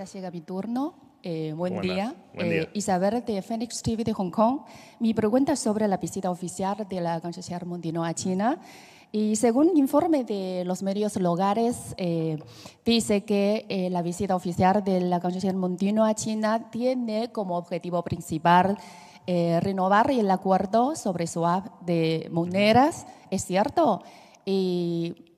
Ya llega mi turno. Eh, buen, día. Eh, Isabel de Phoenix TV de Hong Kong. Mi pregunta es sobre la visita oficial de la canciller Mundino a China. Y según informe de los medios locales, eh, dice que la visita oficial de la canciller Mundino a China tiene como objetivo principal renovar el acuerdo sobre app de monedas. ¿Es cierto? Y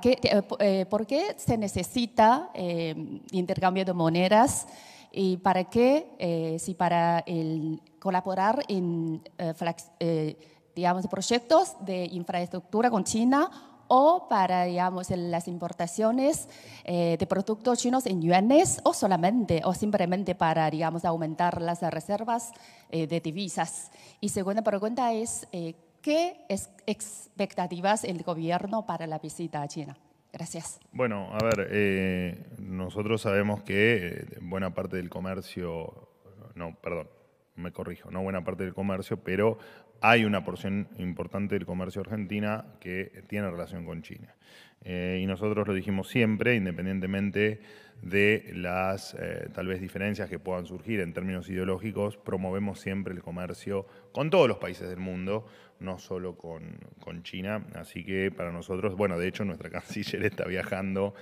qué, eh, eh, por qué se necesita eh, intercambio de monedas y para qué, si para el colaborar en digamos, proyectos de infraestructura con China o para digamos, las importaciones de productos chinos en yuanes o solamente o simplemente para digamos, aumentar las reservas de divisas. Y segunda pregunta es, ¿Qué expectativas el gobierno para la visita a China? Gracias. Bueno, a ver, eh, nosotros sabemos que eh, buena parte del comercio, no, perdón, me corrijo, no buena parte del comercio, pero hay una porción importante del comercio argentina que tiene relación con China. Eh, y nosotros lo dijimos siempre, independientemente de las eh, tal vez diferencias que puedan surgir en términos ideológicos, promovemos siempre el comercio con todos los países del mundo, no solo con, China. Así que para nosotros, bueno, de hecho nuestra canciller está viajando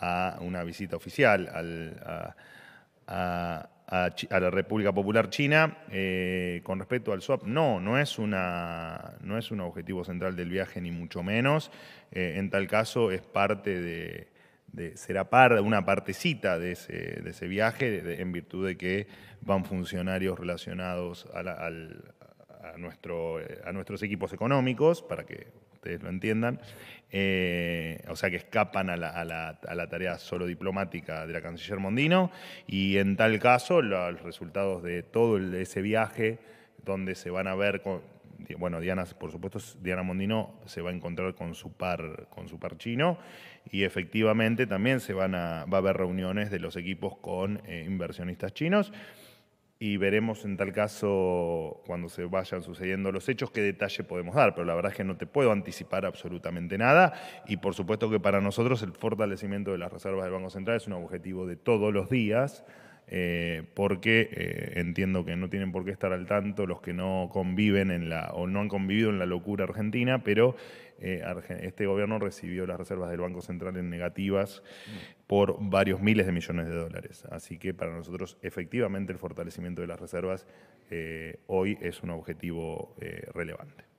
a una visita oficial al, a a, la República Popular China. Eh, con respecto al swap, no, no es, una, no es un objetivo central del viaje, ni mucho menos. Eh, en tal caso, es parte de, de será una partecita de ese, viaje, en virtud de que van funcionarios relacionados a, nuestro, eh, a nuestros equipos económicos para que ustedes lo entiendan. Eh, o sea, que escapan a la, tarea solo diplomática de la canciller Mondino. Y en tal caso, los resultados de todo ese viaje, donde se van a ver con, bueno, Diana, por supuesto, Diana Mondino se va a encontrar con su par, con su par chino y efectivamente también se van a, va a haber reuniones de los equipos con eh, inversionistas chinos y veremos en tal caso, cuando se vayan sucediendo los hechos, qué detalle podemos dar. Pero la verdad es que no te puedo anticipar absolutamente nada. Y por supuesto que para nosotros el fortalecimiento de las reservas del Banco Central es un objetivo de todos los días. Eh, porque eh, entiendo que no tienen por qué estar al tanto los que no conviven en la, o no han convivido en la locura argentina, pero eh, este gobierno recibió las reservas del Banco Central en negativas por varios miles de millones de dólares. Así que para nosotros efectivamente el fortalecimiento de las reservas eh, hoy es un objetivo eh, relevante.